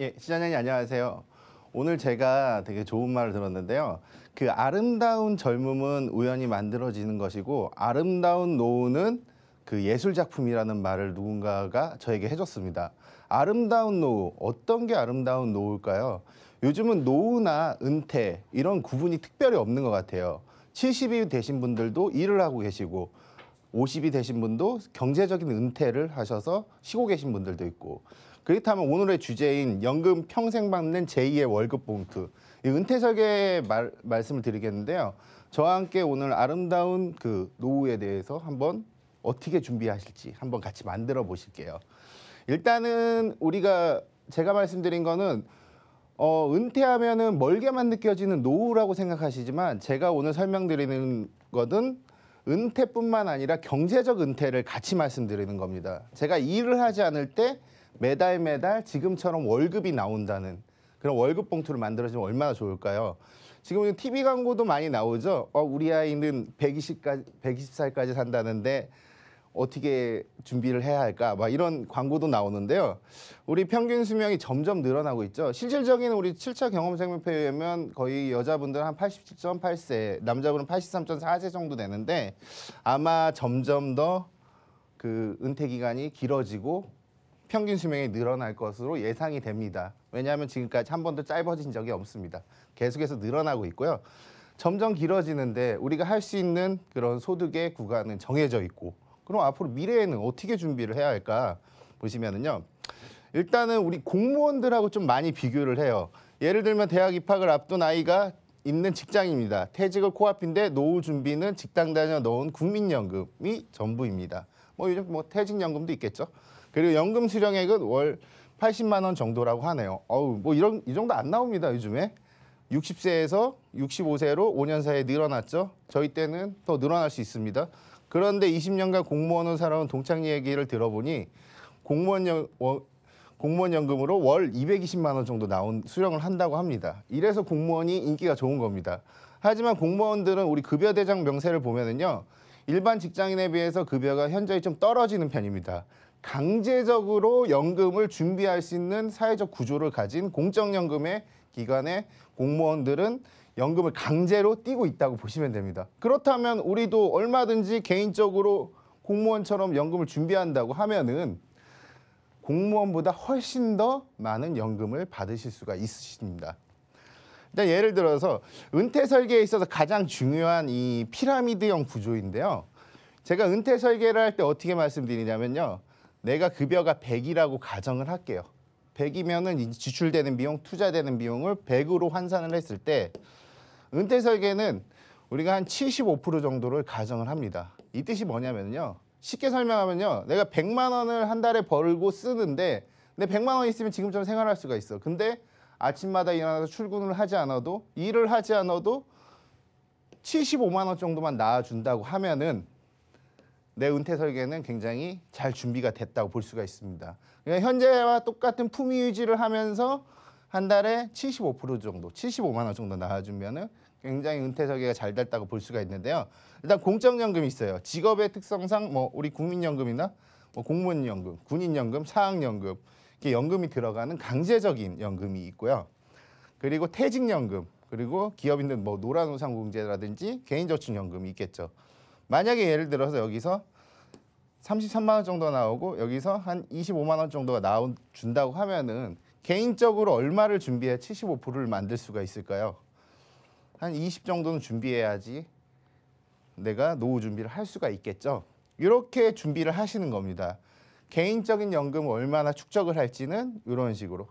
예, 시장님 안녕하세요. 오늘 제가 되게 좋은 말을 들었는데요. 그 아름다운 젊음은 우연히 만들어지는 것이고 아름다운 노후는 그 예술 작품이라는 말을 누군가가 저에게 해줬습니다. 아름다운 노후 어떤 게 아름다운 노후일까요? 요즘은 노후나 은퇴 이런 구분이 특별히 없는 것 같아요. 70이 되신 분들도 일을 하고 계시고 50이 되신 분도 경제적인 은퇴를 하셔서 쉬고 계신 분들도 있고 그렇다면 오늘의 주제인 연금 평생 받는 제2의 월급 봉투 이은퇴설에 말, 말씀을 드리겠는데요. 저와 함께 오늘 아름다운 그 노후에 대해서 한번 어떻게 준비하실지 한번 같이 만들어 보실게요. 일단은 우리가 제가 말씀드린 거는 어, 은퇴하면은 멀게만 느껴지는 노후라고 생각하시지만 제가 오늘 설명드리는 것은 은퇴뿐만 아니라 경제적 은퇴를 같이 말씀드리는 겁니다. 제가 일을 하지 않을 때 매달 매달 지금처럼 월급이 나온다는 그런 월급 봉투를 만들어주면 얼마나 좋을까요? 지금 TV 광고도 많이 나오죠. 어, 우리 아이는 120까지, 120살까지 산다는데 어떻게 준비를 해야 할까 막 이런 광고도 나오는데요. 우리 평균 수명이 점점 늘어나고 있죠. 실질적인 우리 7차 경험 생명표에 의하면 거의 여자분들은 한 87.8세, 남자분은 83.4세 정도 되는데 아마 점점 더 그 은퇴 기간이 길어지고 평균 수명이 늘어날 것으로 예상이 됩니다. 왜냐하면 지금까지 한 번도 짧아진 적이 없습니다. 계속해서 늘어나고 있고요. 점점 길어지는데 우리가 할 수 있는 그런 소득의 구간은 정해져 있고 그럼 앞으로 미래에는 어떻게 준비를 해야 할까 보시면은요. 일단은 우리 공무원들하고 좀 많이 비교를 해요. 예를 들면 대학 입학을 앞둔 아이가 있는 직장입니다. 퇴직을 코앞인데 노후 준비는 직장 다녀 넣은 국민연금이 전부입니다. 뭐 요즘 뭐 퇴직연금도 있겠죠. 그리고 연금 수령액은 월 80만 원 정도라고 하네요. 어우 뭐 이런 이 정도 안 나옵니다 요즘에. 60세에서 65세로 5년 사이에 늘어났죠. 저희 때는 더 늘어날 수 있습니다. 그런데 20년간 공무원을 살아온 동창 얘기를 들어보니 공무원 연, 어, 공무원 연금으로 월 220만 원 정도 나온 수령을 한다고 합니다. 이래서 공무원이 인기가 좋은 겁니다. 하지만 공무원들은 우리 급여 대장 명세를 보면은요. 일반 직장인에 비해서 급여가 현저히 좀 떨어지는 편입니다. 강제적으로 연금을 준비할 수 있는 사회적 구조를 가진 공적연금의 기관의 공무원들은 연금을 강제로 띄고 있다고 보시면 됩니다. 그렇다면 우리도 얼마든지 개인적으로 공무원처럼 연금을 준비한다고 하면은 공무원보다 훨씬 더 많은 연금을 받으실 수가 있으십니다. 일단 예를 들어서 은퇴 설계에 있어서 가장 중요한 이 피라미드형 구조인데요. 제가 은퇴 설계를 할 때 어떻게 말씀드리냐면요. 내가 급여가 100이라고 가정을 할게요. 100이면은 지출되는 비용, 투자되는 비용을 100으로 환산을 했을 때 은퇴 설계는 우리가 한 75% 정도를 가정을 합니다. 이 뜻이 뭐냐면요. 쉽게 설명하면요. 내가 100만 원을 한 달에 벌고 쓰는데 내 100만 원 있으면 지금처럼 생활할 수가 있어. 근데 아침마다 일어나서 출근을 하지 않아도 일을 하지 않아도 75만 원 정도만 나와준다고 하면은 내 은퇴 설계는 굉장히 잘 준비가 됐다고 볼 수가 있습니다. 그러니까 현재와 똑같은 품위 유지를 하면서 한 달에 75% 정도, 75만 원 정도 나와주면은 굉장히 은퇴 설계가 잘 됐다고 볼 수가 있는데요. 일단 공적연금이 있어요. 직업의 특성상 뭐 우리 국민연금이나 뭐 공무원연금, 군인연금, 사학연금 이렇게 연금이 들어가는 강제적인 연금이 있고요. 그리고 퇴직연금, 그리고 기업인들 뭐노란우상공제라든지 개인저축연금이 있겠죠. 만약에 예를 들어서 여기서 33만 원 정도 나오고 여기서 한 25만 원 정도가 나온 준다고 하면은 개인적으로 얼마를 준비해 75%를 만들 수가 있을까요? 한 20 정도는 준비해야지 내가 노후 준비를 할 수가 있겠죠. 이렇게 준비를 하시는 겁니다. 개인적인 연금을 얼마나 축적을 할지는 이런 식으로.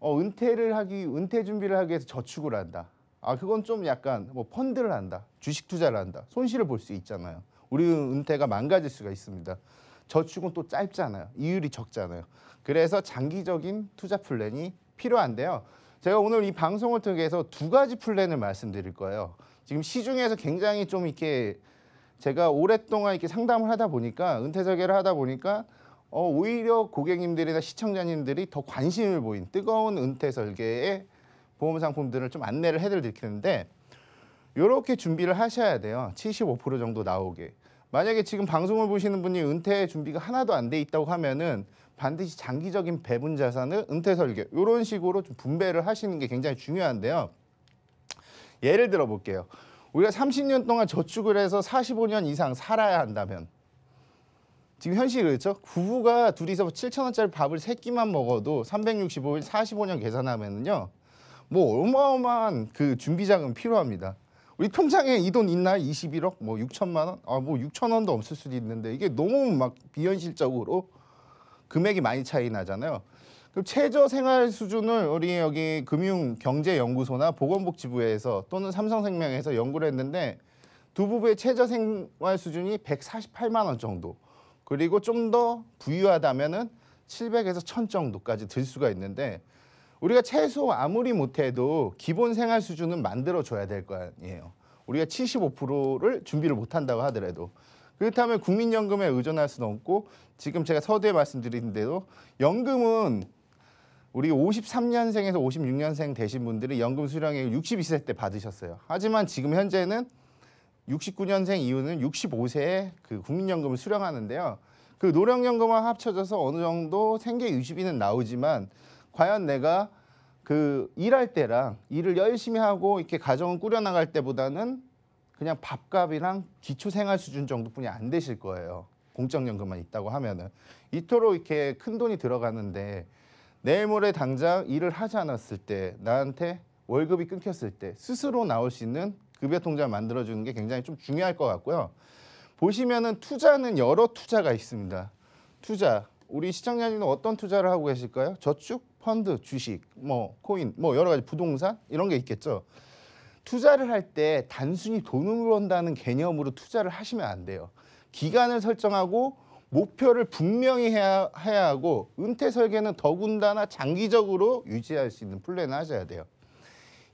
어, 은퇴를 하기, 은퇴 준비를 하기 위해서 저축을 한다. 아, 그건 좀 약간 뭐 펀드를 한다. 주식 투자를 한다. 손실을 볼 수 있잖아요. 우리 은퇴가 망가질 수가 있습니다. 저축은 또 짧잖아요. 이율이 적잖아요. 그래서 장기적인 투자 플랜이 필요한데요. 제가 오늘 이 방송을 통해서 두 가지 플랜을 말씀드릴 거예요. 지금 시중에서 굉장히 좀 이렇게 제가 오랫동안 이렇게 상담을 하다 보니까 은퇴 설계를 하다 보니까 어, 오히려 고객님들이나 시청자님들이 더 관심을 보인 뜨거운 은퇴 설계의 보험 상품들을 좀 안내를 해드리는데 이렇게 준비를 하셔야 돼요. 75% 정도 나오게. 만약에 지금 방송을 보시는 분이 은퇴 준비가 하나도 안 돼 있다고 하면은 반드시 장기적인 배분 자산을 은퇴 설계 이런 식으로 좀 분배를 하시는 게 굉장히 중요한데요. 예를 들어 볼게요. 우리가 30년 동안 저축을 해서 45년 이상 살아야 한다면 지금 현실이 그렇죠? 부부가 둘이서 7천 원짜리 밥을 세 끼만 먹어도 365일 45년 계산하면은요. 뭐 어마어마한 그 준비 자금 필요합니다. 우리 통장에 이 돈 있나요? 21억? 뭐 6천만 원? 아, 뭐 6천 원도 없을 수도 있는데 이게 너무 막 비현실적으로 금액이 많이 차이 나잖아요. 그럼 최저 생활 수준을 우리 여기 금융경제연구소나 보건복지부에서 또는 삼성생명에서 연구를 했는데 두 부부의 최저 생활 수준이 148만 원 정도. 그리고 좀 더 부유하다면은 700에서 1000 정도까지 들 수가 있는데 우리가 최소 아무리 못해도 기본 생활 수준은 만들어줘야 될 거 아니에요. 우리가 75%를 준비를 못한다고 하더라도. 그렇다면 국민연금에 의존할 수는 없고 지금 제가 서두에 말씀드린 대로 연금은 우리 53년생에서 56년생 되신 분들이 연금 수령액 62세 때 받으셨어요. 하지만 지금 현재는 69년생 이후는 65세에 그 국민연금을 수령하는데요. 그 노령연금과 합쳐져서 어느 정도 생계 유지비는 나오지만 과연 내가 그 일할 때랑 일을 열심히 하고 이렇게 가정을 꾸려나갈 때보다는 그냥 밥값이랑 기초생활 수준 정도뿐이 안 되실 거예요. 공적연금만 있다고 하면은 이토록 이렇게 큰 돈이 들어가는데 내일 모레 당장 일을 하지 않았을 때 나한테 월급이 끊겼을 때 스스로 나올 수 있는 급여 통장을 만들어 주는 게 굉장히 좀 중요할 것 같고요. 보시면은 투자는 여러 투자가 있습니다. 투자 우리 시청자님은 어떤 투자를 하고 계실까요? 저축? 펀드, 주식, 뭐 코인, 뭐 여러 가지 부동산 이런 게 있겠죠. 투자를 할 때 단순히 돈을 번다는 개념으로 투자를 하시면 안 돼요. 기간을 설정하고 목표를 분명히 해야, 해야 하고 은퇴 설계는 더군다나 장기적으로 유지할 수 있는 플랜을 하셔야 돼요.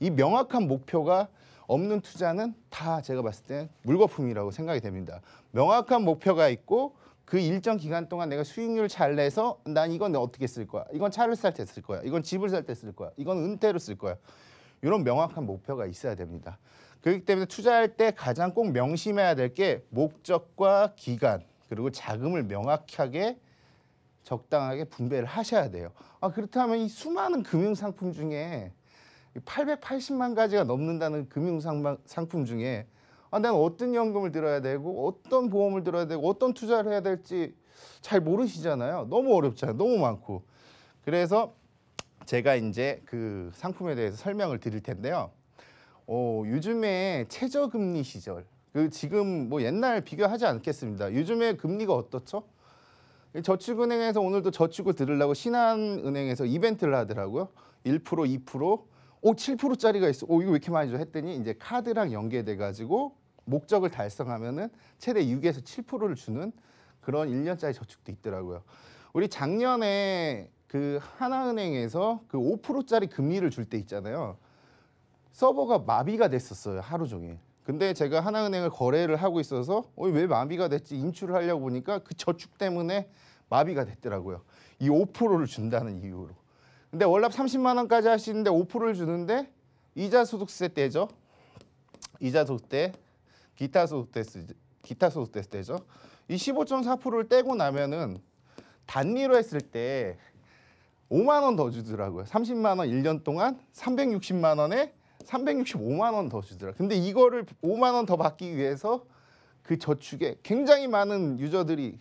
이 명확한 목표가 없는 투자는 다 제가 봤을 때 물거품이라고 생각이 됩니다. 명확한 목표가 있고 그 일정 기간 동안 내가 수익률 잘 내서 난 이건 어떻게 쓸 거야. 이건 차를 살 때 쓸 거야. 이건 집을 살 때 쓸 거야. 이건 은퇴로 쓸 거야. 이런 명확한 목표가 있어야 됩니다. 그렇기 때문에 투자할 때 가장 꼭 명심해야 될 게 목적과 기간 그리고 자금을 명확하게 적당하게 분배를 하셔야 돼요. 아 그렇다면 이 수많은 금융 상품 중에 880만 가지가 넘는다는 금융 상품 중에 아, 난 어떤 연금을 들어야 되고 어떤 보험을 들어야 되고 어떤 투자를 해야 될지 잘 모르시잖아요. 너무 어렵잖아요. 너무 많고. 그래서 제가 이제 그 상품에 대해서 설명을 드릴 텐데요. 어, 요즘에 최저금리 시절, 그 지금 뭐 옛날 비교하지 않겠습니다. 요즘에 금리가 어떻죠? 저축은행에서 오늘도 저축을 들으려고 신한은행에서 이벤트를 하더라고요. 1% 2%오 어, 7%짜리가 있어. 오 어, 이거 왜 이렇게 많이 줘? 했더니 이제 카드랑 연계돼 가지고 목적을 달성하면은 최대 6에서 7%를 주는 그런 1년짜리 저축도 있더라고요. 우리 작년에 그 하나은행에서 그 5%짜리 금리를 줄 때 있잖아요. 서버가 마비가 됐었어요. 하루 종일. 근데 제가 하나은행을 거래를 하고 있어서 어, 왜 마비가 됐지 인출을 하려고 보니까 그 저축 때문에 마비가 됐더라고요. 이 5%를 준다는 이유로. 근데 월납 30만 원까지 하시는데 5%를 주는데 이자 소득세 떼죠. 이자 소득세, 기타 소득세, 기타 소득세 떼죠. 이 15.4%를 떼고 나면은 단리로 했을 때 5만 원 더 주더라고요. 30만 원 1년 동안 360만 원에 365만 원 더주더라 근데 이거를 5만 원 더 받기 위해서 그 저축에 굉장히 많은 유저들이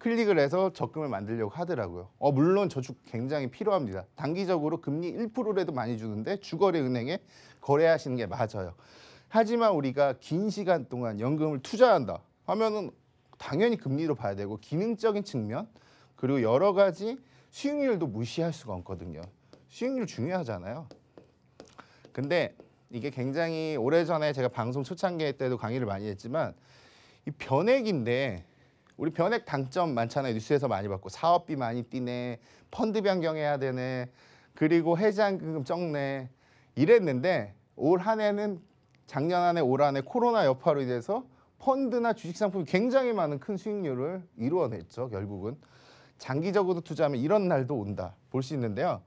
클릭을 해서 적금을 만들려고 하더라고요. 어, 물론 저축 굉장히 필요합니다. 단기적으로 금리 1%라도 많이 주는데 주거래 은행에 거래하시는 게 맞아요. 하지만 우리가 긴 시간 동안 연금을 투자한다 하면은 당연히 금리로 봐야 되고 기능적인 측면 그리고 여러 가지 수익률도 무시할 수가 없거든요. 수익률 중요하잖아요. 근데 이게 굉장히 오래전에 제가 방송 초창기 때도 강의를 많이 했지만 이 변액인데 우리 변액 당점 많잖아요. 뉴스에서 많이 봤고 사업비 많이 뛰네. 펀드 변경해야 되네. 그리고 해지금 적네. 이랬는데 올 한 해는 작년 한 해 올 한 해 코로나 여파로 인해서 펀드나 주식 상품이 굉장히 많은 큰 수익률을 이루어냈죠. 결국은 장기적으로 투자하면 이런 날도 온다. 볼 수 있는데요.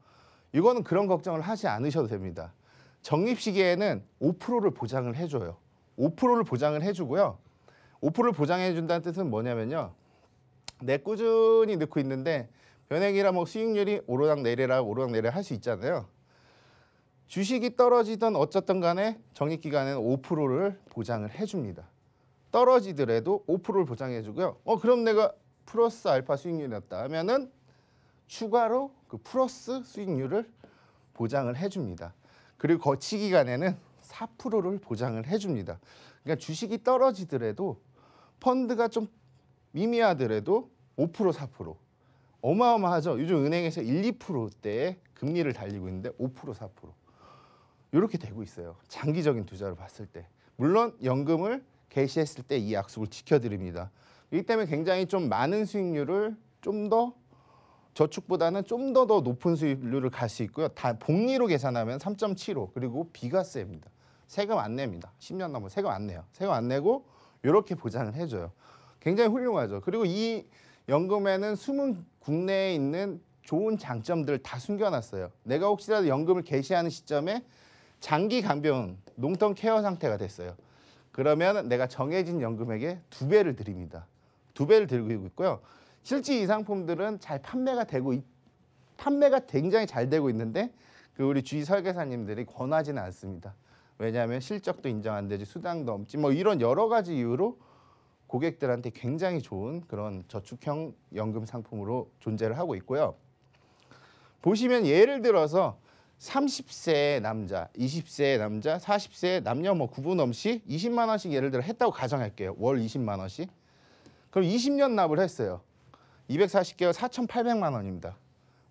이거는 그런 걱정을 하지 않으셔도 됩니다. 적립 시기에는 5%를 보장을 해줘요. 5%를 보장을 해주고요. 오프를 보장해 준다는 뜻은 뭐냐면요. 내 꾸준히 넣고 있는데 변액이라 뭐 수익률이 오르락 내리락 오르락 내리락 할 수 있잖아요. 주식이 떨어지던 어쨌든 간에 적립기간에는 5%를 보장을 해줍니다. 떨어지더라도 5%를 보장해주고요. 어 그럼 내가 플러스 알파 수익률이었다 하면은 추가로 그 플러스 수익률을 보장을 해줍니다. 그리고 거치기간에는 4%를 보장을 해줍니다. 그러니까 주식이 떨어지더라도 펀드가 좀 미미하더라도 5% 4% 어마어마하죠. 요즘 은행에서 1, 2%대의 금리를 달리고 있는데 5% 4% 이렇게 되고 있어요. 장기적인 투자를 봤을 때 물론 연금을 개시했을 때 이 약속을 지켜드립니다. 이 때문에 굉장히 좀 많은 수익률을 좀 더 저축보다는 좀 더 더 높은 수익률을 갈 수 있고요. 다 복리로 계산하면 3.75 그리고 비과세입니다. 세금 안 냅니다. 10년 넘어 세금 안 내요. 세금 안 내고 이렇게 보장을 해줘요. 굉장히 훌륭하죠. 그리고 이 연금에는 숨은 국내에 있는 좋은 장점들을 다 숨겨놨어요. 내가 혹시라도 연금을 개시하는 시점에 장기 간병, 농턴 케어 상태가 됐어요. 그러면 내가 정해진 연금액의 두 배를 드립니다. 두 배를 드리고 있고요. 실제 이 상품들은 잘 판매가 되고 판매가 굉장히 잘 되고 있는데 그 우리 주위 설계사님들이 권하지는 않습니다. 왜냐하면 실적도 인정 안 되지 수당도 없지 뭐 이런 여러 가지 이유로 고객들한테 굉장히 좋은 그런 저축형 연금 상품으로 존재를 하고 있고요. 보시면 예를 들어서 30세 남자, 20세 남자, 40세 남녀 뭐 구분 없이 20만 원씩 예를 들어 했다고 가정할게요. 월 20만 원씩. 그럼 20년 납을 했어요. 240개월 4,800만 원입니다.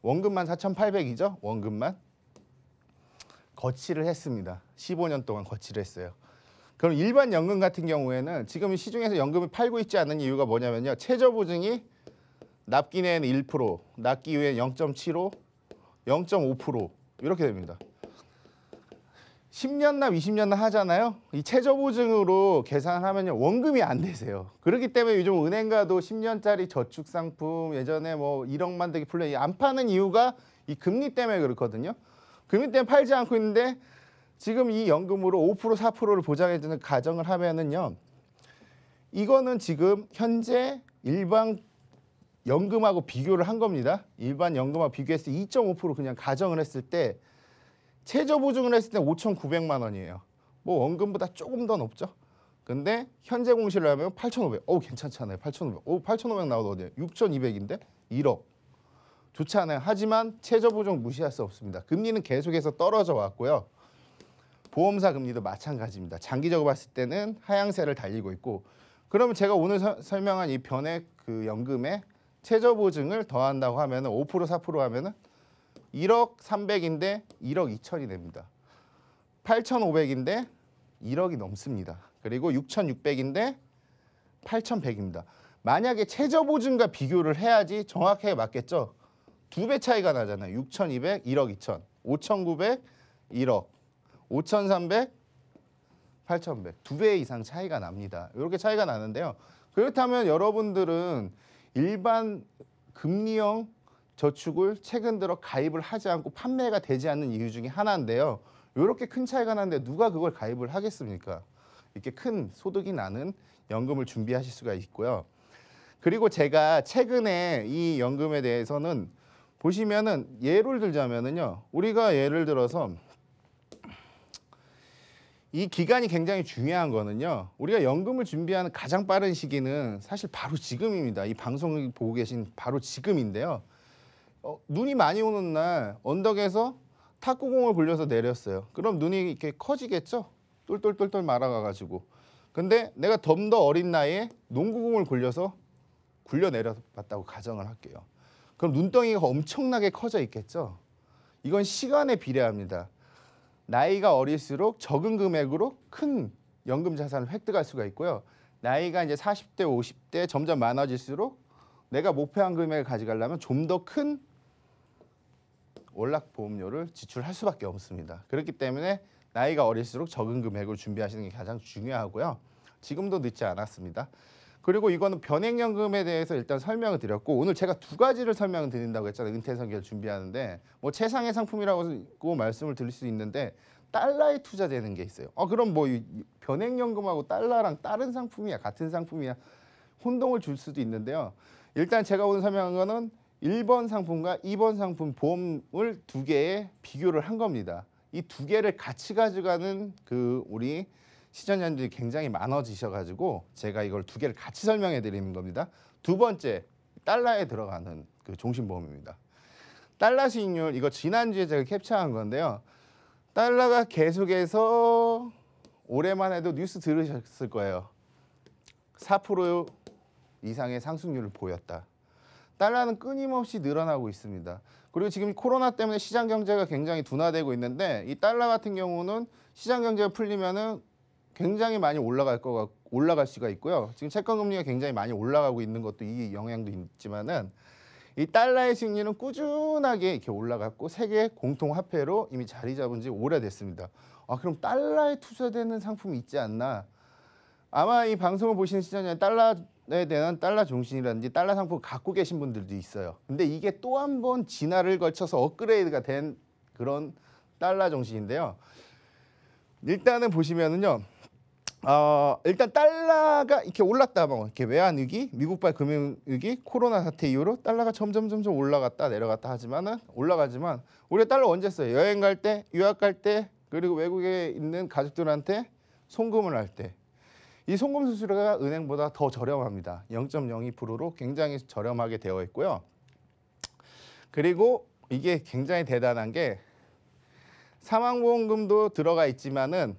원금만 4,800이죠? 원금만. 거치를 했습니다. 15년 동안 거치를 했어요. 그럼 일반 연금 같은 경우에는 지금 시중에서 연금을 팔고 있지 않는 이유가 뭐냐면요. 최저 보증이 납기 내에는 1%, 납기 후에 0.75, 0.5% 이렇게 됩니다. 10년 납, 20년 납 하잖아요. 이 최저 보증으로 계산하면 원금이 안 되세요. 그렇기 때문에 요즘 은행가도 10년짜리 저축 상품 예전에 뭐 1억 만 되게 플랜 안 파는 이유가 이 금리 때문에 그렇거든요. 금융대는 팔지 않고 있는데 지금 이 연금으로 5% 4%를 보장해주는 가정을 하면은요. 이거는 지금 현재 일반 연금하고 비교를 한 겁니다. 일반 연금하고 비교했을 때 2.5% 그냥 가정을 했을 때 최저 보증을 했을 때 5,900만 원이에요. 뭐 원금보다 조금 더 높죠. 근데 현재 공시를 하면 8,500. 오 괜찮잖아요. 8,500. 오8,500 나오더니 6,200인데 1억. 좋지 않아요. 하지만 최저 보정 무시할 수 없습니다. 금리는 계속해서 떨어져 왔고요. 보험사 금리도 마찬가지입니다. 장기적으로 봤을 때는 하향세를 달리고 있고 그러면 제가 오늘 서, 설명한 이 변액 그 연금에 최저 보증을 더한다고 하면 은5% 4% 하면 은 1억 300인데 1억 2천이 됩니다. 8,500인데 1억이 넘습니다. 그리고 6,600인데 8,100입니다. 만약에 최저 보증과 비교를 해야지 정확하게 맞겠죠. 두배 차이가 나잖아요. 6,200, 1억 2천, 5,900, 1억, 5,300, 8,100. 두 배 이상 차이가 납니다. 이렇게 차이가 나는데요. 그렇다면 여러분들은 일반 금리형 저축을 최근 들어 가입을 하지 않고 판매가 되지 않는 이유 중에 하나인데요. 이렇게 큰 차이가 나는데 누가 그걸 가입을 하겠습니까? 이렇게 큰 소득이 나는 연금을 준비하실 수가 있고요. 그리고 제가 최근에 이 연금에 대해서는 보시면은 예를 들자면은요. 우리가 예를 들어서 이 기간이 굉장히 중요한 거는요. 우리가 연금을 준비하는 가장 빠른 시기는 사실 바로 지금입니다. 이 방송을 보고 계신 바로 지금인데요. 어, 눈이 많이 오는 날 언덕에서 탁구공을 굴려서 내렸어요. 그럼 눈이 이렇게 커지겠죠? 똘똘똘똘 말아가가지고. 근데 내가 덤더 어린 나이에 농구공을 굴려서 굴려 내려봤다고 가정을 할게요. 그럼 눈덩이가 엄청나게 커져 있겠죠. 이건 시간에 비례합니다. 나이가 어릴수록 적은 금액으로 큰 연금 자산을 획득할 수가 있고요. 나이가 이제 40대, 50대 점점 많아질수록 내가 목표한 금액을 가져가려면 좀 더 큰 월락 보험료를 지출할 수밖에 없습니다. 그렇기 때문에 나이가 어릴수록 적은 금액을 준비하시는 게 가장 중요하고요. 지금도 늦지 않았습니다. 그리고 이거는 변액연금에 대해서 일단 설명을 드렸고 오늘 제가 두 가지를 설명을 드린다고 했잖아요. 은퇴선결 준비하는데 뭐 최상의 상품이라고 말씀을 드릴 수 있는데 달러에 투자되는 게 있어요. 어 그럼 뭐 변액연금하고 달러랑 다른 상품이야 같은 상품이야 혼동을 줄 수도 있는데요. 일단 제가 오늘 설명한 거는 1번 상품과 2번 상품 보험을 두개의 비교를 한 겁니다. 이 두 개를 같이 가져가는 그 우리 시전연들이 굉장히 많아지셔가지고 제가 이걸 두 개를 같이 설명해 드리는 겁니다. 두 번째, 달러에 들어가는 그 종신보험입니다. 달러 수익률, 이거 지난주에 제가 캡처한 건데요. 달러가 계속해서 올해만 해도 뉴스 들으셨을 거예요. 4% 이상의 상승률을 보였다. 달러는 끊임없이 늘어나고 있습니다. 그리고 지금 코로나 때문에 시장 경제가 굉장히 둔화되고 있는데 이 달러 같은 경우는 시장 경제가 풀리면은 굉장히 많이 올라갈 거 같, 올라갈 수가 있고요. 지금 채권 금리가 굉장히 많이 올라가고 있는 것도 이 영향도 있지만은 이 달러의 승리는 꾸준하게 이렇게 올라갔고 세계 공통 화폐로 이미 자리 잡은 지 오래됐습니다. 아 그럼 달러에 투자되는 상품이 있지 않나? 아마 이 방송을 보시는 시청자 달러에 대한 달러 정신이라든지 달러 상품 갖고 계신 분들도 있어요. 근데 이게 또 한 번 진화를 걸쳐서 업그레이드가 된 그런 달러 정신인데요. 일단은 보시면은요. 어, 일단 달러가 이렇게 올랐다 뭐 이렇게 외환 위기, 미국발 금융 위기, 코로나 사태 이후로 달러가 점점 점점 올라갔다 내려갔다 하지만은 올라가지만 우리 달러 언제 써요? 여행 갈 때, 유학 갈 때, 그리고 외국에 있는 가족들한테 송금을 할 때. 이 송금 수수료가 은행보다 더 저렴합니다. 0.02%로 굉장히 저렴하게 되어 있고요. 그리고 이게 굉장히 대단한 게 사망보험금도 들어가 있지만은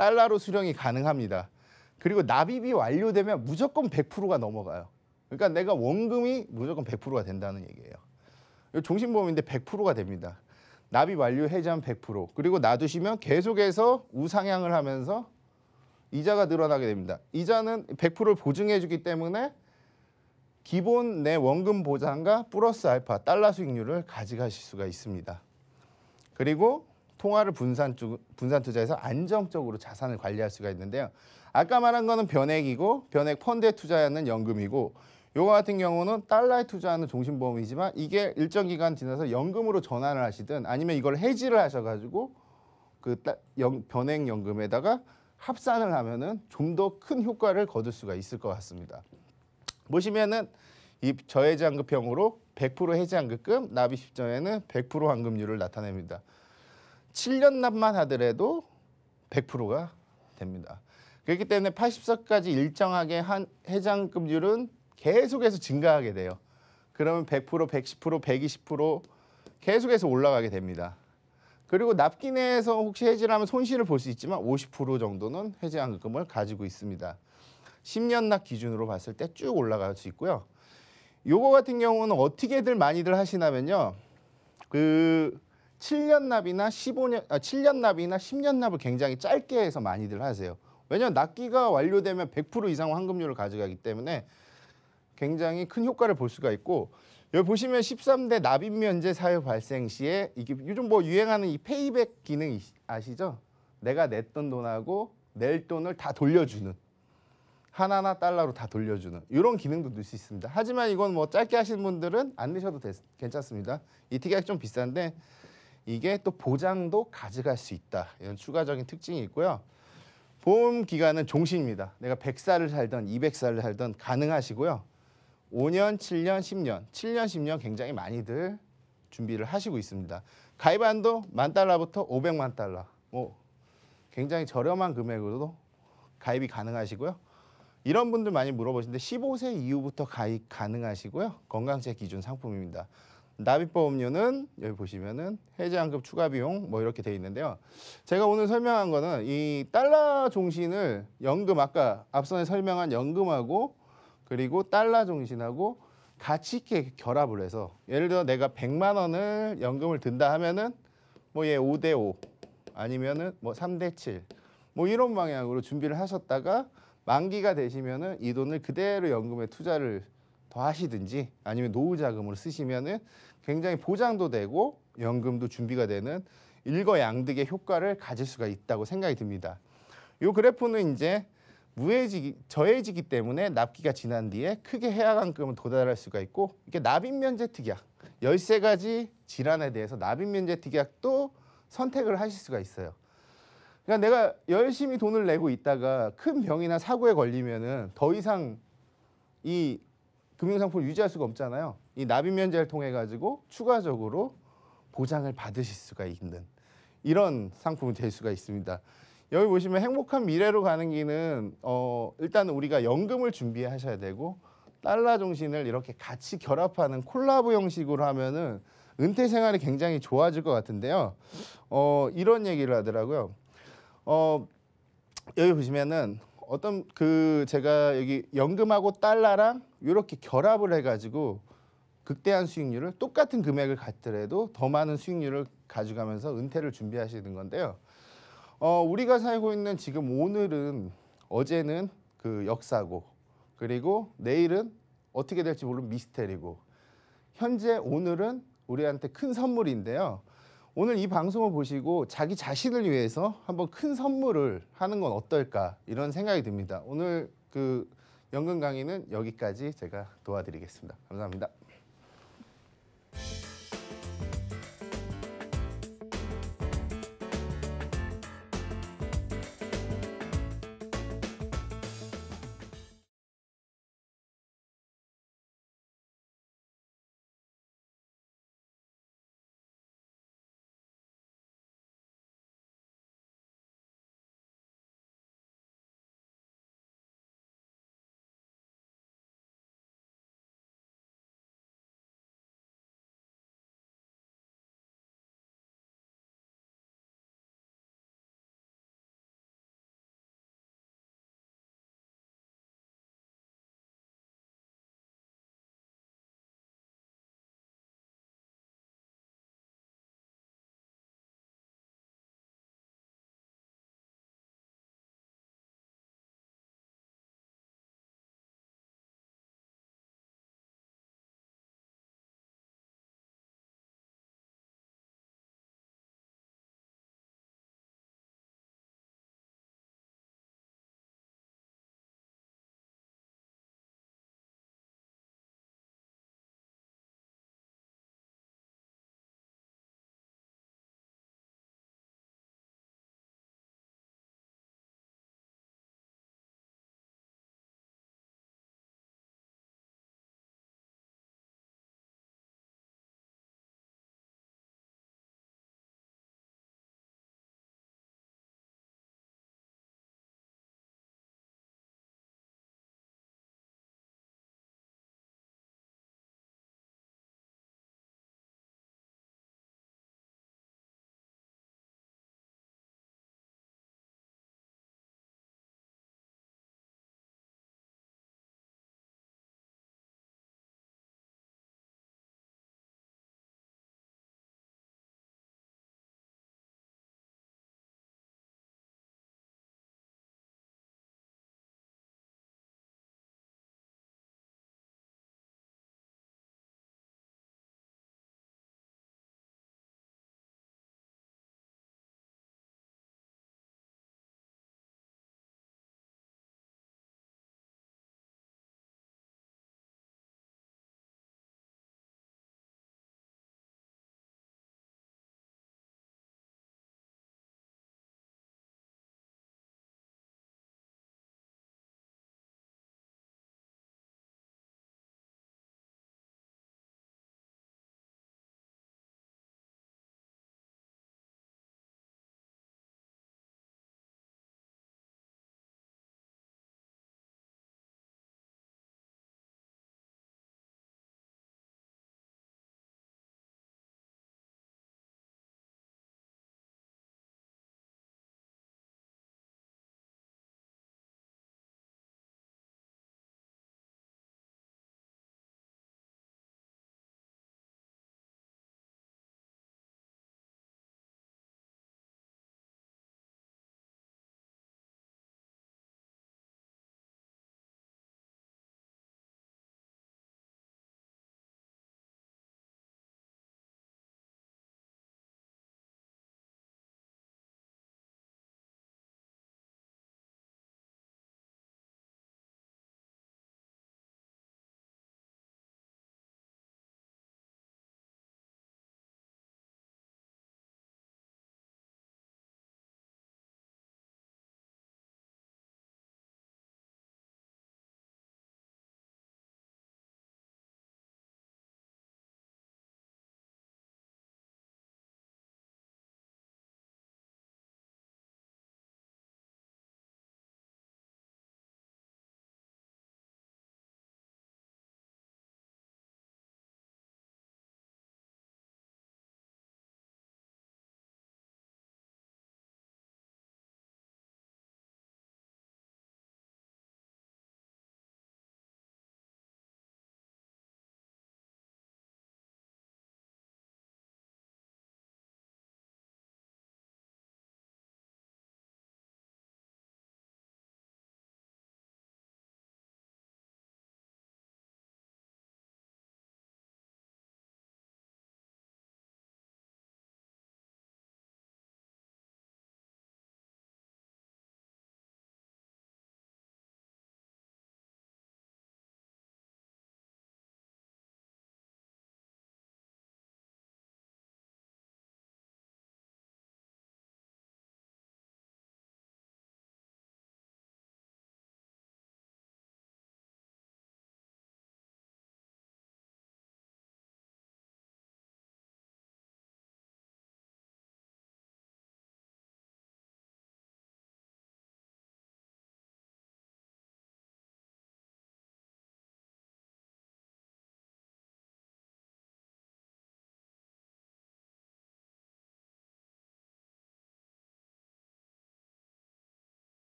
달러로 수령이 가능합니다. 그리고 납입이 완료되면 무조건 100%가 넘어가요. 그러니까 내가 원금이 무조건 100%가 된다는 얘기예요. 종신보험인데 100%가 됩니다. 납입 완료 해지하면 100% 그리고 놔두시면 계속해서 우상향을 하면서 이자가 늘어나게 됩니다. 이자는 100%를 보증해 주기 때문에 기본 내 원금 보장과 플러스 알파 달러 수익률을 가져가실 수가 있습니다. 그리고 통화를 분산 쪽, 분산 투자해서 안정적으로 자산을 관리할 수가 있는데요. 아까 말한 거는 변액이고 변액 펀드에 투자하는 연금이고 요거 같은 경우는 달러에 투자하는 종신보험이지만 이게 일정 기간 지나서 연금으로 전환을 하시든 아니면 이걸 해지를 하셔가지고 그 변액 연금에다가 합산을 하면은 좀 더 큰 효과를 거둘 수가 있을 것 같습니다. 보시면은 이 저해지환급형으로 100% 해지환급금, 납입 시점에는 100% 환급률을 나타냅니다. 7년 납만 하더라도 100%가 됩니다. 그렇기 때문에 80석까지 일정하게 한 해장급률은 계속해서 증가하게 돼요. 그러면 100%, 110%, 120% 계속해서 올라가게 됩니다. 그리고 납기 내에서 혹시 해지하면 를 손실을 볼 수 있지만 50% 정도는 해지한금을 가지고 있습니다. 10년 납 기준으로 봤을 때 쭉 올라갈 수 있고요. 요거 같은 경우는 어떻게들 많이들 하시냐면요. 그 7년 납이나 15년 아, 7년 납이나 10년 납을 굉장히 짧게 해서 많이들 하세요. 왜냐면 납기가 완료되면 100% 이상 환급률을 가져가기 때문에 굉장히 큰 효과를 볼 수가 있고 여기 보시면 13대 납입 면제 사유 발생 시에 이게 요즘 뭐 유행하는 이 페이백 기능 아시죠? 내가 냈던 돈하고 낼 돈을 다 돌려주는 하나나 달러로 다 돌려주는 이런 기능도 넣을 수 있습니다. 하지만 이건 뭐 짧게 하시는 분들은 안 넣으셔도 괜찮습니다. 이 티격이 좀 비싼데 이게 또 보장도 가져갈 수 있다. 이런 추가적인 특징이 있고요. 보험 기간은 종신입니다. 내가 100살을 살던 200살을 살던 가능하시고요. 5년, 7년, 10년, 7년, 10년 굉장히 많이들 준비를 하시고 있습니다. 가입한도 만 달러부터 500만 달러. 뭐 굉장히 저렴한 금액으로도 가입이 가능하시고요. 이런 분들 많이 물어보시는데 15세 이후부터 가입 가능하시고요. 건강제 기준 상품입니다. 납입법음료는 여기 보시면은 해지환급 추가 비용 뭐 이렇게 돼 있는데요. 제가 오늘 설명한 거는 이 달러 종신을 연금 아까 앞선에 설명한 연금하고 그리고 달러 종신하고 같이 이렇게 결합을 해서 예를 들어 내가 100만 원을 연금을 든다 하면은 뭐 얘 5대 5 아니면은 뭐 3대 7뭐 이런 방향으로 준비를 하셨다가 만기가 되시면은 이 돈을 그대로 연금에 투자를 더 하시든지 아니면 노후 자금으로 쓰시면은 굉장히 보장도 되고 연금도 준비가 되는 일거양득의 효과를 가질 수가 있다고 생각이 듭니다. 이 그래프는 이제 무해지기, 저해지기 때문에 납기가 지난 뒤에 크게 해약한금은 도달할 수가 있고 이게 납입면제특약, 1 3 가지 질환에 대해서 납입면제특약도 선택을 하실 수가 있어요. 그러니까 내가 열심히 돈을 내고 있다가 큰 병이나 사고에 걸리면은 더 이상 이 금융상품을 유지할 수가 없잖아요. 이 납입 면제를 통해 가지고 추가적으로 보장을 받으실 수가 있는 이런 상품이 될 수가 있습니다. 여기 보시면 행복한 미래로 가는 길은 어, 일단 우리가 연금을 준비하셔야 되고 달러 정신을 이렇게 같이 결합하는 콜라보 형식으로 하면은 은퇴 생활이 굉장히 좋아질 것 같은데요. 어, 이런 얘기를 하더라고요. 어, 여기 보시면은 어떤 그 제가 여기 연금하고 달러랑 이렇게 결합을 해가지고 극대한 수익률을 똑같은 금액을 갖더라도 더 많은 수익률을 가져가면서 은퇴를 준비하시는 건데요. 어, 우리가 살고 있는 지금 오늘은 어제는 그 역사고 그리고 내일은 어떻게 될지 모르는 미스테리고 현재 오늘은 우리한테 큰 선물인데요. 오늘 이 방송을 보시고 자기 자신을 위해서 한번 큰 선물을 하는 건 어떨까 이런 생각이 듭니다. 오늘 그 연금 강의는 여기까지 제가 도와드리겠습니다. 감사합니다. Thank you.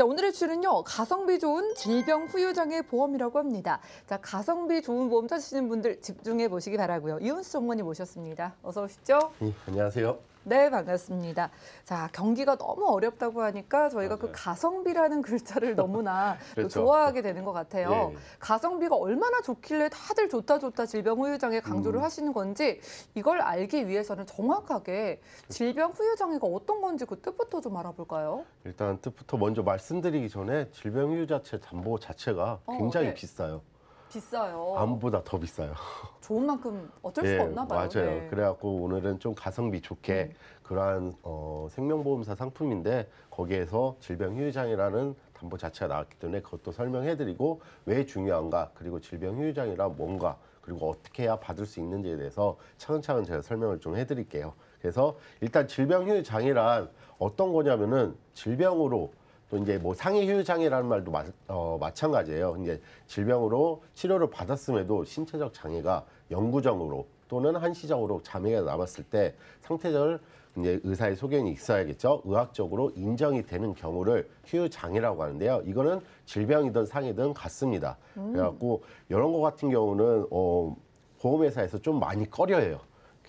자, 오늘의 주는요. 가성비 좋은 질병 후유장애 보험이라고 합니다. 자, 가성비 좋은 보험 찾으시는 분들 집중해 보시기 바라고요. 이은수 전문이 모셨습니다. 어서 오시죠. 네, 안녕하세요. 네, 반갑습니다. 자, 경기가 너무 어렵다고 하니까 저희가 맞아요. 그 네. 가성비라는 글자를 너무나 그렇죠. 좋아하게 되는 것 같아요. 예. 가성비가 얼마나 좋길래 다들 좋다 좋다 질병 후유장애 강조를 음. 하시는 건지 이걸 알기 위해서는 정확하게 그렇죠. 질병 후유장애가 어떤 건지 그 뜻부터 좀 알아볼까요? 일단 뜻부터 먼저 말씀드리기 전에 질병 후유자체 담보 자체가 어, 굉장히 어, 네. 비싸요. 비싸요. 암보다 더 비싸요. 좋은 만큼 어쩔 수가 예, 없나 봐요. 맞아요. 네. 그래갖고 오늘은 좀 가성비 좋게 음. 그러한 어, 생명보험사 상품인데 거기에서 질병휴유장이라는 담보 자체가 나왔기 때문에 그것도 설명해드리고 왜 중요한가 그리고 질병휴유장이란 뭔가 그리고 어떻게 해야 받을 수 있는지에 대해서 차근차근 제가 설명을 좀 해드릴게요. 그래서 일단 질병휴유장이란 어떤 거냐면은 질병으로 또 이제 뭐 상해 휴유장애라는 말도 마, 어, 마찬가지예요. 이제 질병으로 치료를 받았음에도 신체적 장애가 영구적으로 또는 한시적으로 장애가 남았을 때 상태를 이제 의사의 소견이 있어야겠죠. 의학적으로 인정이 되는 경우를 휴유장애라고 하는데요. 이거는 질병이든 상해든 같습니다. 음. 그래갖고 이런 거 같은 경우는 어, 보험회사에서 좀 많이 꺼려해요.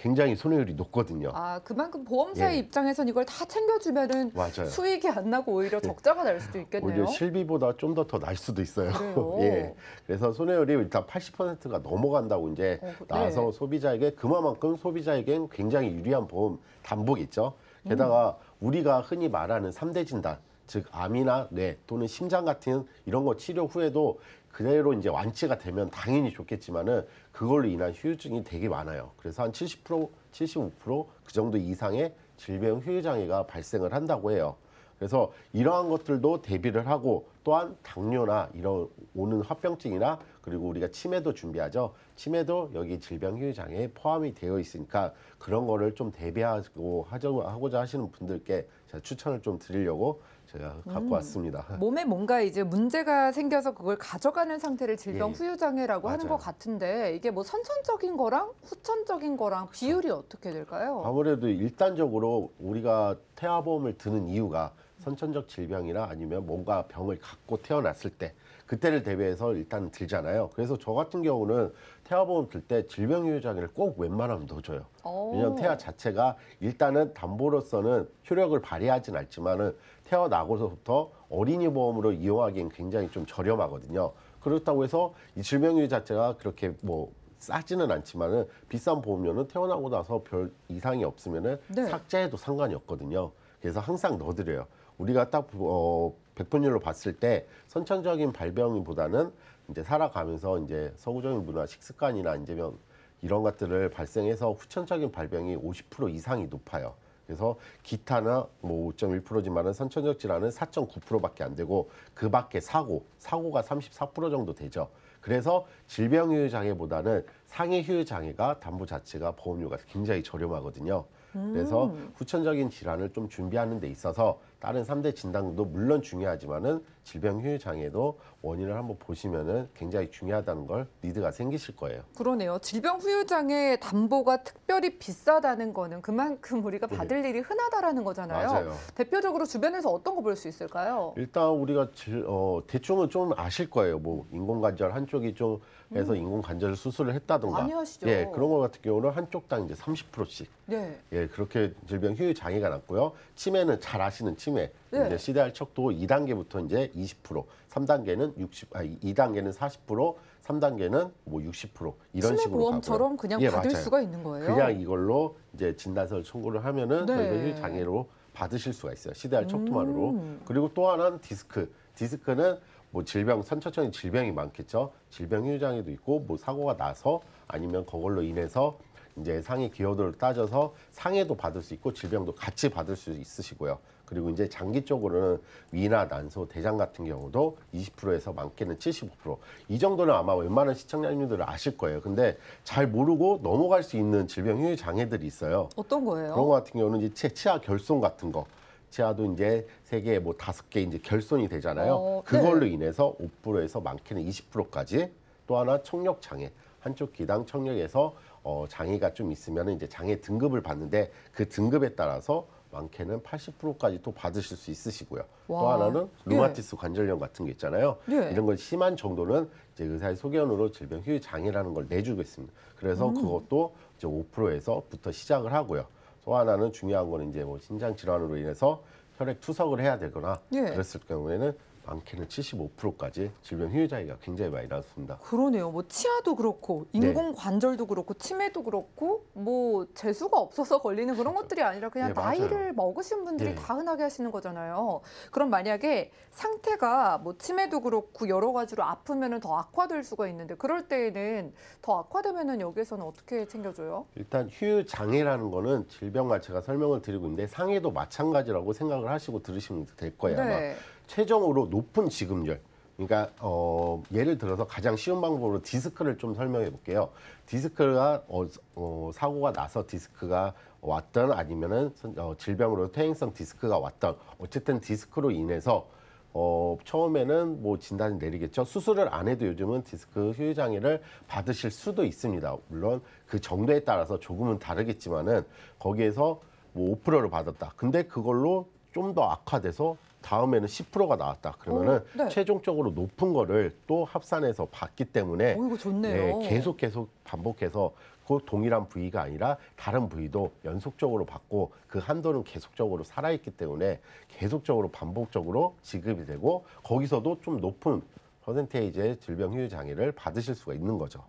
굉장히 손해율이 높거든요. 아 그만큼 보험사의 예. 입장에선 이걸 다 챙겨주면은 맞아요. 수익이 안 나고 오히려 예. 적자가 날 수도 있겠네요. 오히려 실비보다 좀 더더날 수도 있어요. 예. 그래서 손해율이 일단 80%가 넘어간다고 이제 어, 그, 나와서 네. 소비자에게 그만큼 소비자에겐 굉장히 유리한 보험 담보겠죠 게다가 음. 우리가 흔히 말하는 삼대 진단 즉 암이나 뇌 또는 심장 같은 이런 거 치료 후에도 그대로 이제 완치가 되면 당연히 좋겠지만은 그걸로 인한 후유증이 되게 많아요. 그래서 한 70% 75%그 정도 이상의 질병 후유장애가 발생을 한다고 해요. 그래서 이러한 것들도 대비를 하고 또한 당뇨나 이런 오는 합병증이나 그리고 우리가 치매도 준비하죠. 치매도 여기 질병 휴유 장애에 포함이 되어 있으니까 그런 거를 좀 대비하고 하고자 하시는 분들께 제가 추천을 좀 드리려고 제가 갖고 음. 왔습니다. 몸에 뭔가 이제 문제가 생겨서 그걸 가져가는 상태를 질병 예, 예, 후유장애라고 하는 맞아요. 것 같은데 이게 뭐 선천적인 거랑 후천적인 거랑 비율이 어떻게 될까요? 아무래도 일단적으로 우리가 태아보험을 드는 이유가 선천적 질병이나 아니면 뭔가 병을 갖고 태어났을 때 그때를 대비해서 일단 들잖아요. 그래서 저 같은 경우는 태아보험 들 때 질병유의장애를 꼭 웬만하면 넣어줘요. 왜냐면 태아 자체가 일단은 담보로서는 효력을 발휘하진 않지만은 태어나고서부터 어린이 보험으로 이용하기엔 굉장히 좀 저렴하거든요. 그렇다고 해서 이 질병유의 자체가 그렇게 뭐 싸지는 않지만은 비싼 보험료는 태어나고 나서 별 이상이 없으면은 네. 삭제해도 상관이 없거든요. 그래서 항상 넣어드려요. 우리가 딱 어, 백분율로 봤을 때 선천적인 발병보다는 이제 살아가면서 이제 서구적인 문화, 식습관이나 인제병 이런 것들을 발생해서 후천적인 발병이 50% 이상이 높아요. 그래서 기타나 뭐 5.1%지만은 선천적 질환은 4.9%밖에 안 되고 그 밖에 사고, 사고가 34% 정도 되죠. 그래서 질병 유유 장애보다는 상해 휴유 장애가 담보 자체가 보험료가 굉장히 저렴하거든요. 그래서 음. 후천적인 질환을 좀 준비하는 데 있어서 다른 삼대 진단도 물론 중요하지만은 질병 효율 장애도 원인을 한번 보시면은 굉장히 중요하다는 걸 니드가 생기실 거예요. 그러네요. 질병 후유 장애 담보가 특별히 비싸다는 거는 그만큼 우리가 네. 받을 일이 흔하다라는 거잖아요. 맞아요. 대표적으로 주변에서 어떤 거 볼 수 있을까요? 일단 우리가 질, 어, 대충은 좀 아실 거예요. 뭐 인공관절 한쪽이 좀 해서 음. 인공관절 수술을 했다던가 많이 하시죠. 예, 그런 거 같은 경우는 한쪽 당 이제 30%씩 네. 예, 그렇게 질병 휴유 장애가 났고요. 치매는 잘 아시는 치매 심해. 네. 이제 시대할 척도 2단계부터 이제 20%, 3단계는 60, 아 2단계는 40%, 3단계는 뭐60% 이런 식으로 보험처럼 그냥 예, 받을 맞아요. 수가 있는 거예요. 그냥 이걸로 이제 진단서를 청구를 하면은 네. 저 장애로 받으실 수가 있어요. 시대할 척도만으로. 음. 그리고 또 하나는 디스크. 디스크는 뭐 질병 선천적인 질병이 많겠죠. 질병 유장애도 있고 뭐 사고가 나서 아니면 그걸로 인해서 이제 상해 기여도를 따져서 상해도 받을 수 있고 질병도 같이 받을 수 있으시고요. 그리고 이제 장기적으로는 위나 난소, 대장 같은 경우도 20%에서 많게는 75%. 이 정도는 아마 웬만한 시청자님들은 아실 거예요. 근데 잘 모르고 넘어갈 수 있는 질병 장애들이 있어요. 어떤 거예요? 그런 거 같은 경우는 이제 치아 결손 같은 거. 치아도 이제 세계에뭐 다섯 개 이제 결손이 되잖아요. 어, 네. 그걸로 인해서 5%에서 많게는 20%까지 또 하나 청력 장애. 한쪽 귀당 청력에서 어, 장애가 좀 있으면 이제 장애 등급을 받는데 그 등급에 따라서 많게는 80%까지 또 받으실 수 있으시고요. 와. 또 하나는 예. 루마티스 예. 관절염 같은 게 있잖아요. 예. 이런 건 심한 정도는 이제 의사의 소견으로 질병 휴위 장애라는 걸 내주고 있습니다. 그래서 음. 그것도 이제 5%에서부터 시작을 하고요. 또 하나는 중요한 거는 이제 뭐 신장 질환으로 인해서 혈액 투석을 해야 되거나 예. 그랬을 경우에는 많게는 75%까지 질병 희귀자리가 굉장히 많이 나왔습니다. 그러네요. 뭐 치아도 그렇고 네. 인공 관절도 그렇고 치매도 그렇고 뭐 재수가 없어서 걸리는 그런 그렇죠. 것들이 아니라 그냥 네, 맞아요. 나이를 먹으신 분들이 네. 다 흔하게 하시는 거잖아요. 그럼 만약에 상태가 뭐 치매도 그렇고 여러 가지로 아프면은 더 악화될 수가 있는데 그럴 때에는 더 악화되면은 여기에서는 어떻게 챙겨줘요? 일단 휴 장애라는 거는 질병과 제가 설명을 드리고 있는데 상해도 마찬가지라고 생각을 하시고 들으시면 될 거예요. 네. 아마 최종으로 높은 지급률 그러니까 어, 예를 들어서 가장 쉬운 방법으로 디스크를 좀 설명해 볼게요. 디스크가 어, 어, 사고가 나서 디스크가 왔던 아니면은 어, 질병으로 퇴행성 디스크가 왔던 어쨌든 디스크로 인해서 어, 처음에는 뭐 진단이 내리겠죠. 수술을 안 해도 요즘은 디스크 휴유 장애를 받으실 수도 있습니다. 물론 그 정도에 따라서 조금은 다르겠지만은 거기에서 뭐 5%를 받았다. 근데 그걸로 좀 더 악화돼서 다음에는 10%가 나왔다. 그러면은 오, 어, 네. 최종적으로 높은 거를 또 합산해서 봤기 때문에 오, 어, 이거 좋네요. 네, 계속 계속 반복해서 그 동일한 부위가 아니라 다른 부위도 연속적으로 받고 그 한도는 계속적으로 살아있기 때문에 계속적으로 반복적으로 지급이 되고 거기서도 좀 높은 퍼센테이지의 질병 휴유 장애를 받으실 수가 있는 거죠.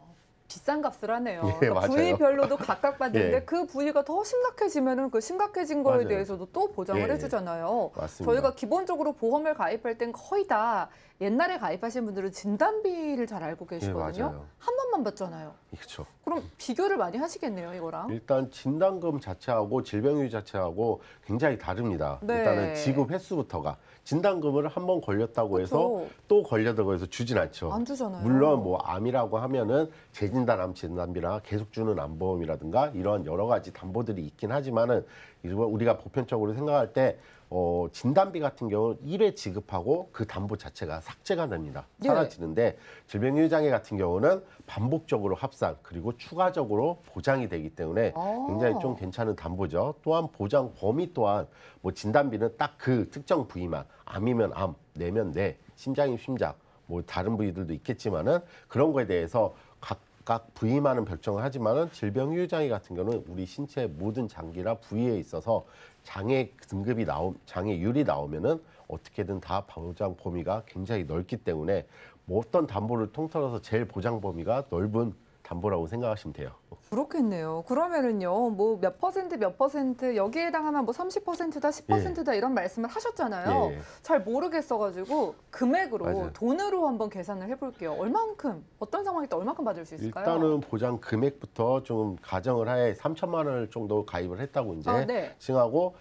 비싼 값을 하네요. 예, 그러니까 부위별로도 각각 받는데 예. 그 부위가 더 심각해지면은 그 심각해진 거에 맞아요. 대해서도 또 보장을 예, 예. 해주잖아요. 맞습니다. 저희가 기본적으로 보험을 가입할 땐 거의 다 옛날에 가입하신 분들은 진단비를 잘 알고 네, 계시거든요. 네, 한 번만 봤잖아요. 그렇죠. 그럼 비교를 많이 하시겠네요, 이거랑. 일단 진단금 자체하고 질병률 자체하고 굉장히 다릅니다. 네. 일단은 지급 횟수부터가 진단금을 한 번 걸렸다고 그렇 해서 또 걸렸다고 해서 주진 않죠. 안 주잖아요. 물론 뭐 암이라고 하면은 재진단 암 진단비나 계속 주는 암보험이라든가 이런 여러 가지 담보들이 있긴 하지만은 우리가 보편적으로 생각할 때 어, 진단비 같은 경우는 1회 지급하고 그 담보 자체가 삭제가 됩니다. 네. 사라지는데 질병유장애 같은 경우는 반복적으로 합산 그리고 추가적으로 보장이 되기 때문에 아. 굉장히 좀 괜찮은 담보죠. 또한 보장 범위 또한 뭐 진단비는 딱 그 특정 부위만 암이면 암, 뇌면 뇌, 심장이면 심장 뭐 다른 부위들도 있겠지만은 그런 거에 대해서 각 부위만은 별정을 하지만은 질병 유 장애 같은 경우는 우리 신체 모든 장기나 부위에 있어서 장애 등급이 나오 장애율이 나오면은 어떻게든 다 보장 범위가 굉장히 넓기 때문에 뭐 어떤 담보를 통틀어서 제일 보장 범위가 넓은 담보라고 생각하시면 돼요. 그렇겠네요. 그러면은요, 뭐 몇 퍼센트, 몇 퍼센트, 여기에 해당하면 뭐 삼십 퍼센트다십퍼센트다 예. 이런 말씀을 하셨잖아요. 예, 예. 잘 모르겠어가지고 금액으로 맞아요. 돈으로 한번 계산을 해볼게요. 얼만큼, 어떤 상황일 때 얼만큼 받을 수 있을까요? 일단은 보장 금액부터 좀 가정을 하에 3천만 원 정도 가입을 했다고 이제 아, 네. 징하고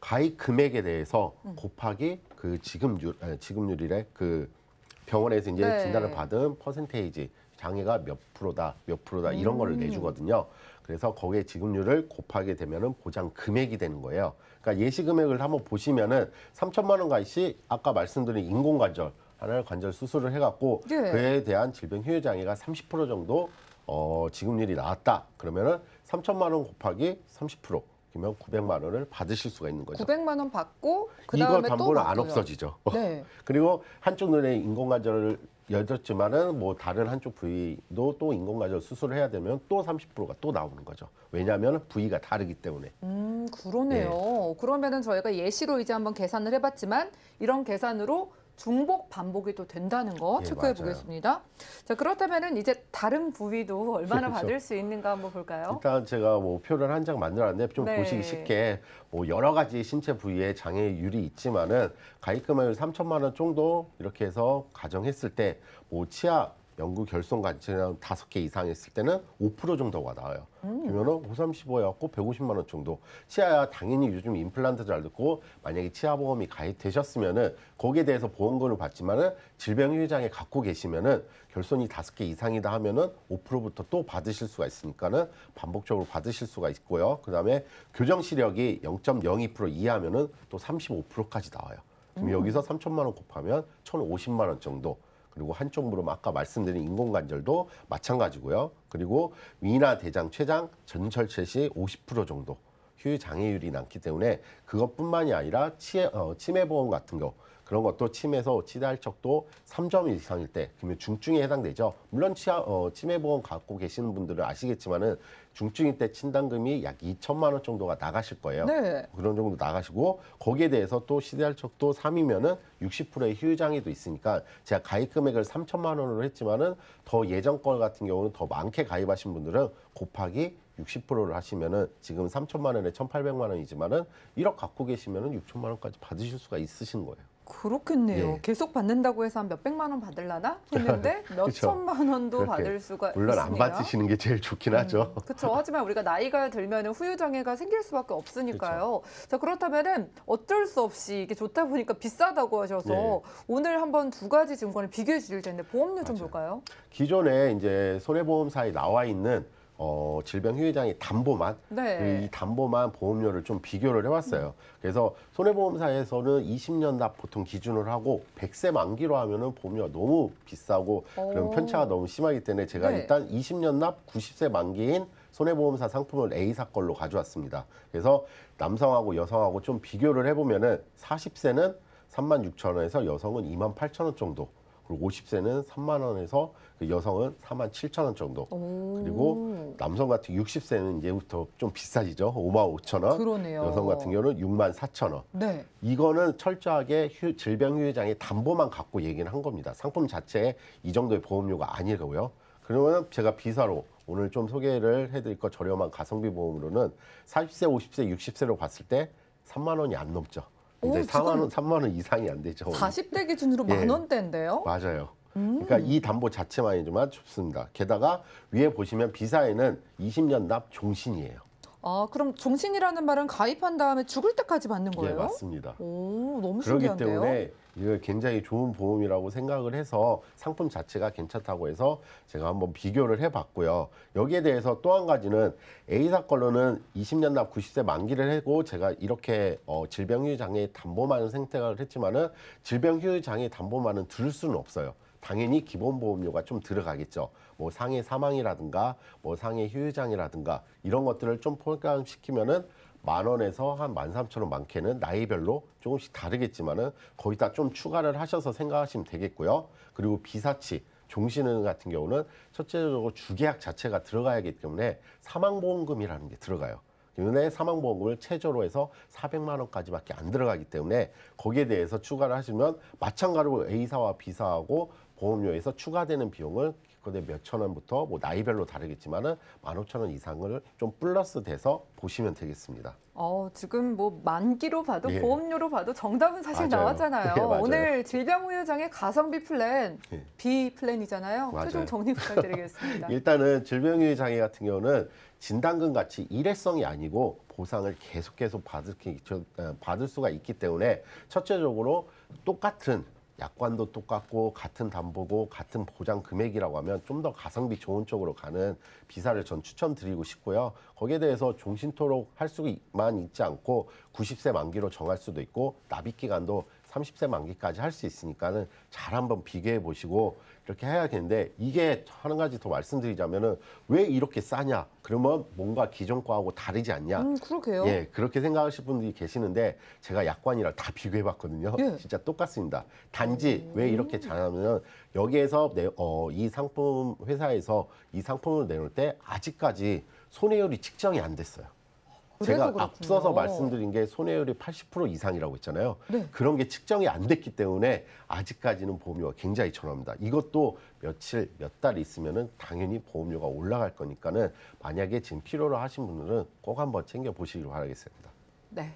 가입 금액에 대해서 음. 곱하기 그 지급률, 지급률이래 그 병원에서 이제 네. 진단을 받은 퍼센테이지 장애가 몇 프로다, 몇 프로다 이런 거를 음. 내주거든요. 그래서 거기에 지급률을 곱하게 되면은 보장 금액이 되는 거예요. 그러니까 예시 금액을 한번 보시면은 3천만 원 가시 아까 말씀드린 인공 관절 하나를 관절 수술을 해갖고 네. 그에 대한 질병 효율 장애가 30% 정도 어, 지급률이 나왔다. 그러면은 3천만 원 곱하기 30% 이면 900만 원을 받으실 수가 있는 거죠. 900만 원 받고 그다음에 이거 담보는 안 없어지죠. 네. 그리고 한쪽 눈에 인공관절을 열렸지만은 뭐 다른 한쪽 부위도 또 인공관절 수술을 해야 되면 또 30%가 또 나오는 거죠. 왜냐하면 부위가 다르기 때문에. 음 그러네요. 네. 그러면은 저희가 예시로 이제 한번 계산을 해봤지만 이런 계산으로 중복 반복이 또 된다는 거 예, 체크해 맞아요. 보겠습니다. 자 그렇다면은 이제 다른 부위도 얼마나 예, 그렇죠. 받을 수 있는가 한번 볼까요? 일단 제가 뭐 표를 한 장만들어는데좀 네. 보시기 쉽게 뭐 여러 가지 신체 부위에 장애율이 있지만은 가입금을 3천만 원 정도 이렇게 해서 가정했을 때 뭐 치아 연구 결손 관치량 다섯 개 이상 했을 때는 5% 정도가 나와요. 음. 그러면 은 535여갖고 150만 원 정도. 치아야 당연히 요즘 임플란트 잘 듣고 만약에 치아 보험이 가입되셨으면은 거기에 대해서 보험금을 받지만은 질병유의장애 갖고 계시면은 결손이 다섯 개 이상이다 하면은 5%부터 또 받으실 수가 있으니까는 반복적으로 받으실 수가 있고요. 그다음에 교정 시력이 0.02% 이하면은 또 35%까지 나와요. 그럼 음. 여기서 3천만 원 곱하면 1,050만 원 정도. 그리고 한쪽 무릎 아까 말씀드린 인공관절도 마찬가지고요. 그리고 위나 대장, 췌장, 전철체 시50% 정도 휴 장애율이 남기 때문에 그것뿐만이 아니라 치매, 어, 치매 보험 같은 경우 그런 것도 치매에서 치대할 척도 3점 이상일 때 그러면 중증에 해당되죠. 물론 치아, 어, 치매 보험 갖고 계시는 분들은 아시겠지만은 중증일 때 친단금이 약 2천만 원 정도가 나가실 거예요. 네. 그런 정도 나가시고 거기에 대해서 또치대할 척도 3이면은 60%의 휴장애도 있으니까 제가 가입 금액을 3천만 원으로 했지만은 더 예전 걸 같은 경우는 더 많게 가입하신 분들은 곱하기 60%를 하시면은 지금 3천만 원에 1,800만 원이지만은 1억 갖고 계시면은 6천만 원까지 받으실 수가 있으신 거예요. 그렇겠네요. 예. 계속 받는다고 해서 한 몇백만 원 받을라나 했는데 아, 네. 몇천만 그렇죠. 원도 받을 수가 물론 있습니다. 안 받으시는 게 제일 좋긴 음, 하죠. 그렇죠. 하지만 우리가 나이가 들면 후유 장애가 생길 수밖에 없으니까요. 그쵸. 자 그렇다면은 어쩔 수 없이 이게 좋다 보니까 비싸다고 하셔서 예. 오늘 한번 두 가지 증권을 비교해 주실 텐데 보험료 맞아요. 좀 볼까요? 기존에 이제 손해보험사에 나와 있는 어, 질병휴의장이 담보만 네. 이 담보만 보험료를 좀 비교를 해왔어요. 그래서 손해보험사에서는 20년 납 보통 기준을 하고 100세 만기로 하면은 보험료가 너무 비싸고 그런 편차가 너무 심하기 때문에 제가 네. 일단 20년 납 90세 만기인 손해보험사 상품을 A 사건로 가져왔습니다. 그래서 남성하고 여성하고 좀 비교를 해보면은 40세는 3만 6천 원에서 여성은 2만 8천 원 정도 그리고 50세는 3만 원에서 그 여성은 4만 7천 원 정도. 그리고 남성 같은 60세는 이제부터 좀 비싸지죠. 5만 5천 원. 그러네요. 여성 같은 경우는 6만 4천 원. 네. 이거는 철저하게 휴, 질병휴유장의 담보만 갖고 얘기는 한 겁니다. 상품 자체에 이 정도의 보험료가 아니고요. 그러면 제가 비사로 오늘 좀 소개를 해드릴 거 저렴한 가성비 보험으로는 40세, 50세, 60세로 봤을 때 3만 원이 안 넘죠. 이제 4만 원, 3만 원 이상이 안 되죠. 40대 기준으로 예. 만 원대인데요? 맞아요. 음. 그러니까 이 담보 자체만이지만 좁습니다. 게다가 위에 보시면 비사에는 20년 납 종신이에요. 아, 그럼 종신이라는 말은 가입한 다음에 죽을 때까지 받는 예, 거예요? 예, 맞습니다. 오, 너무 신기한데요. 때문에 이거 굉장히 좋은 보험이라고 생각을 해서 상품 자체가 괜찮다고 해서 제가 한번 비교를 해봤고요. 여기에 대해서 또 한 가지는 A사 걸로는 20년 납 90세 만기를 해고 제가 이렇게 어, 질병휴유장애 담보만은 생태각을 했지만은 질병휴유장애 담보만은 들 수는 없어요. 당연히 기본보험료가 좀 들어가겠죠. 뭐 상해 사망이라든가 뭐 상해 휴유장애라든가 이런 것들을 좀 포함시키면은 만 원에서 한 만 삼천 원 많게는 나이별로 조금씩 다르겠지만은 거의 다 좀 추가를 하셔서 생각하시면 되겠고요. 그리고 비사치 종신은 같은 경우는 첫째적으로 주계약 자체가 들어가야기 때문에 사망보험금이라는 게 들어가요. 윤회 사망보험금을 최저로 해서 400만 원까지밖에 안 들어가기 때문에 거기에 대해서 추가를 하시면 마찬가지로 A사와 B사하고 보험료에서 추가되는 비용을 그런데 몇천 원부터 뭐 나이별로 다르겠지만은 만 오천 원 이상을 좀 플러스 돼서 보시면 되겠습니다. 어, 지금 뭐 만기로 봐도 예. 보험료로 봐도 정답은 사실 맞아요. 나왔잖아요. 예, 오늘 질병호요장의 가성비 플랜 예. B 플랜이잖아요. 맞아요. 최종 정리 부탁드리겠습니다. 일단은 질병의 장의 같은 경우는 진단금 같이 일회성이 아니고 보상을 계속 계속 받을, 받을 수가 있기 때문에 첫째적으로 똑같은 약관도 똑같고 같은 담보고 같은 보장 금액이라고 하면 좀 더 가성비 좋은 쪽으로 가는 비사를 전 추천드리고 싶고요. 거기에 대해서 종신토록 할 수만 있지 않고 90세 만기로 정할 수도 있고 납입 기간도 30세 만기까지 할 수 있으니까는 잘 한번 비교해 보시고 이렇게 해야겠는데 이게 한 가지 더 말씀드리자면은 왜 이렇게 싸냐? 그러면 뭔가 기존 거하고 다르지 않냐? 음, 그러게요. 예, 그렇게 생각하실 분들이 계시는데 제가 약관이랑 다 비교해 봤거든요. 예. 진짜 똑같습니다. 단지 음. 왜 이렇게 잘하냐면 여기에서 내, 어, 이 상품 회사에서 이 상품을 내놓을 때 아직까지 손해율이 측정이 안 됐어요. 제가 그렇군요. 앞서서 말씀드린 게 손해율이 80% 이상이라고 했잖아요. 네. 그런 게 측정이 안 됐기 때문에 아직까지는 보험료가 굉장히 저렴합니다. 이것도 며칠 몇 달 있으면은 당연히 보험료가 올라갈 거니까는 만약에 지금 필요로 하신 분들은 꼭 한번 챙겨 보시기 바라겠습니다. 네.